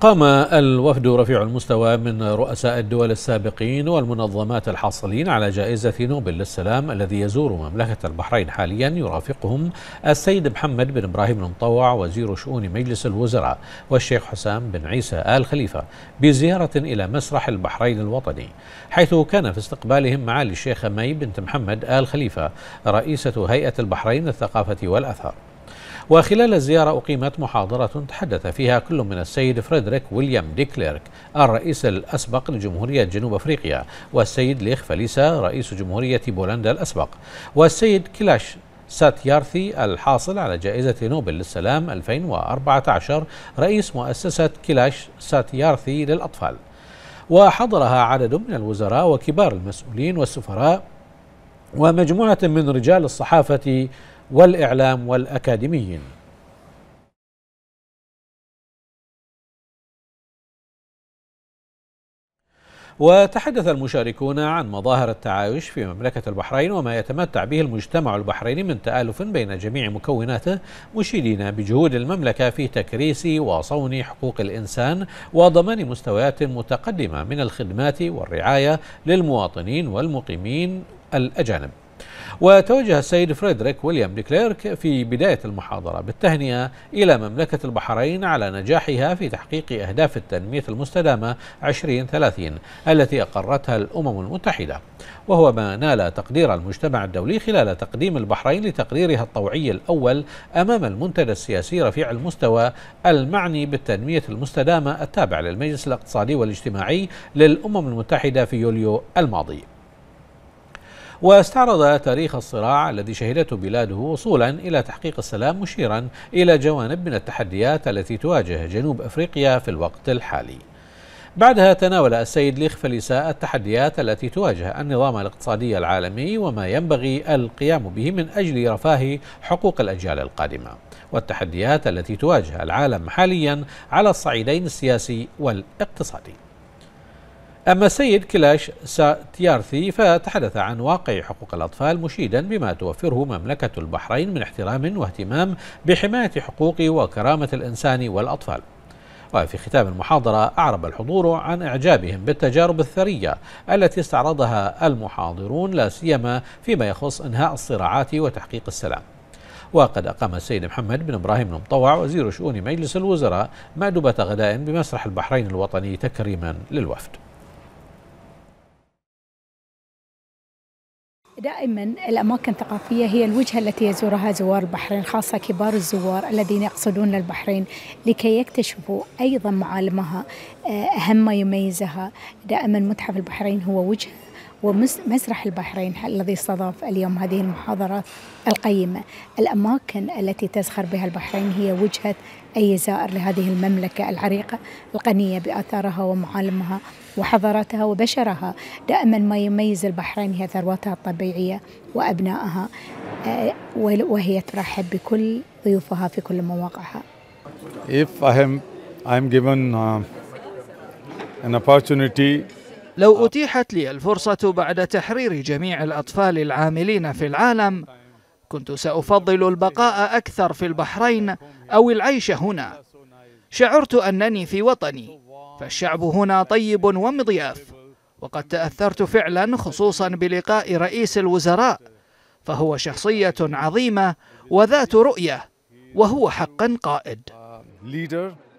قام الوفد رفيع المستوى من رؤساء الدول السابقين والمنظمات الحاصلين على جائزة نوبل للسلام الذي يزور مملكة البحرين حاليا يرافقهم السيد محمد بن إبراهيم المطوع وزير شؤون مجلس الوزراء والشيخ حسام بن عيسى آل خليفة بزيارة إلى مسرح البحرين الوطني حيث كان في استقبالهم معالي الشيخة مي بنت محمد آل خليفة رئيسة هيئة البحرين للثقافة والأثار وخلال الزيارة أقيمت محاضرة تحدث فيها كل من السيد فريدريك ويليام ديكليرك الرئيس الأسبق لجمهورية جنوب أفريقيا والسيد ليخ فاليسا رئيس جمهورية بولندا الأسبق والسيد كلاش ساتيارثي الحاصل على جائزة نوبل للسلام 2014 رئيس مؤسسة كلاش ساتيارثي للأطفال وحضرها عدد من الوزراء وكبار المسؤولين والسفراء ومجموعة من رجال الصحافة والإعلام والأكاديميين وتحدث المشاركون عن مظاهر التعايش في مملكة البحرين وما يتمتع به المجتمع البحريني من تآلف بين جميع مكوناته مشيدين بجهود المملكة في تكريس وصون حقوق الإنسان وضمان مستويات متقدمة من الخدمات والرعاية للمواطنين والمقيمين الأجانب وتوجه السيد فريدريك ويليام ديكليرك في بداية المحاضرة بالتهنئة إلى مملكة البحرين على نجاحها في تحقيق أهداف التنمية المستدامة 2030 التي أقرتها الأمم المتحدة وهو ما نال تقدير المجتمع الدولي خلال تقديم البحرين لتقريرها الطوعي الأول أمام المنتدى السياسي رفيع المستوى المعني بالتنمية المستدامة التابع للمجلس الاقتصادي والاجتماعي للأمم المتحدة في يوليو الماضي واستعرض تاريخ الصراع الذي شهدته بلاده وصولا إلى تحقيق السلام مشيرا إلى جوانب من التحديات التي تواجه جنوب أفريقيا في الوقت الحالي بعدها تناول السيد ليخ فليساء التحديات التي تواجه النظام الاقتصادي العالمي وما ينبغي القيام به من أجل رفاه حقوق الأجيال القادمة والتحديات التي تواجه العالم حاليا على الصعيدين السياسي والاقتصادي أما السيد كلاش ساتيارثي فتحدث عن واقع حقوق الأطفال مشيدا بما توفره مملكة البحرين من احترام واهتمام بحماية حقوق وكرامة الإنسان والأطفال وفي ختام المحاضرة أعرب الحضور عن إعجابهم بالتجارب الثرية التي استعرضها المحاضرون لا سيما فيما يخص إنهاء الصراعات وتحقيق السلام وقد أقام السيد محمد بن إبراهيم المطوع وزير شؤون مجلس الوزراء مأدبة غداء بمسرح البحرين الوطني تكريما للوفد دائما الأماكن الثقافية هي الوجهة التي يزورها زوار البحرين خاصة كبار الزوار الذين يقصدون البحرين لكي يكتشفوا أيضا معالمها آه، أهم ما يميزها دائما متحف البحرين هو وجهة ومسرح البحرين الذي استضاف اليوم هذه المحاضرات القيمة الأماكن التي تزخر بها البحرين هي وجهة أي زائر لهذه المملكة العريقة القنية بآثارها ومعالمها وحضاراتها وبشرها دائما ما يميز البحرين هي ثروتها الطبيعية وأبنائها آه، وهي ترحب بكل ضيوفها في كل مواقعها If I am, I am given uh, an opportunity لو آه. أتيحت لي الفرصة بعد تحرير جميع الأطفال العاملين في العالم كنت سأفضل البقاء أكثر في البحرين أو العيش هنا شعرت أنني في وطني فالشعب هنا طيب ومضياف وقد تأثرت فعلا خصوصا بلقاء رئيس الوزراء فهو شخصية عظيمة وذات رؤية وهو حقا قائد